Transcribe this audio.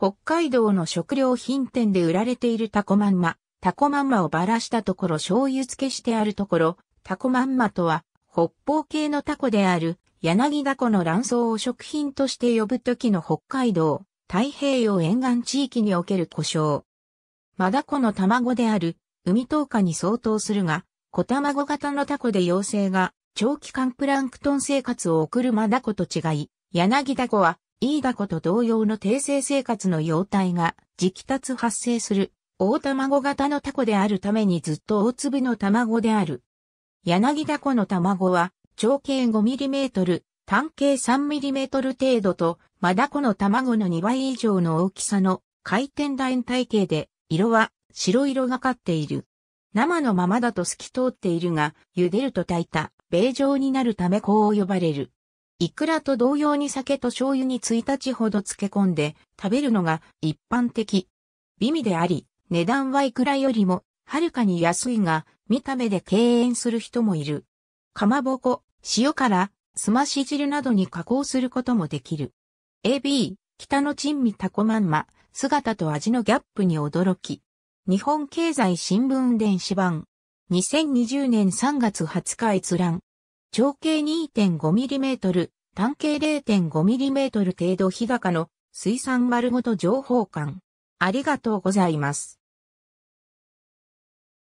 北海道の食料品店で売られているタコまんま、タコまんまをばらしたところ醤油漬けしてあるところ、タコまんまとは、北方系のタコである、柳田湖の卵巣を食品として呼ぶ時の北海道、太平洋沿岸地域における故障。マダコの卵である、海東ウに相当するが、小卵型のタコで陽性が、長期間プランクトン生活を送るマダコと違い、柳タコはイーダコと同様の定性生活の様態が直達発生する大卵型のタコであるためにずっと大粒の卵である。柳ダコの卵は長径 5mm、単径 3mm 程度とマダコの卵の2倍以上の大きさの回転楕円体型で色は白色がかっている。生のままだと透き通っているが、茹でると炊いた、米状になるためこう呼ばれる。イクラと同様に酒と醤油に1日ほど漬け込んで食べるのが一般的。美味であり、値段はイクラよりもはるかに安いが、見た目で敬遠する人もいる。かまぼこ、塩辛、すまし汁などに加工することもできる。AB、北の珍味タコまんま、姿と味のギャップに驚き。日本経済新聞電子版。2020年3月20日閲覧。長径 2.5mm、単径 0.5mm 程度日高の水産丸ごと情報館。ありがとうございます。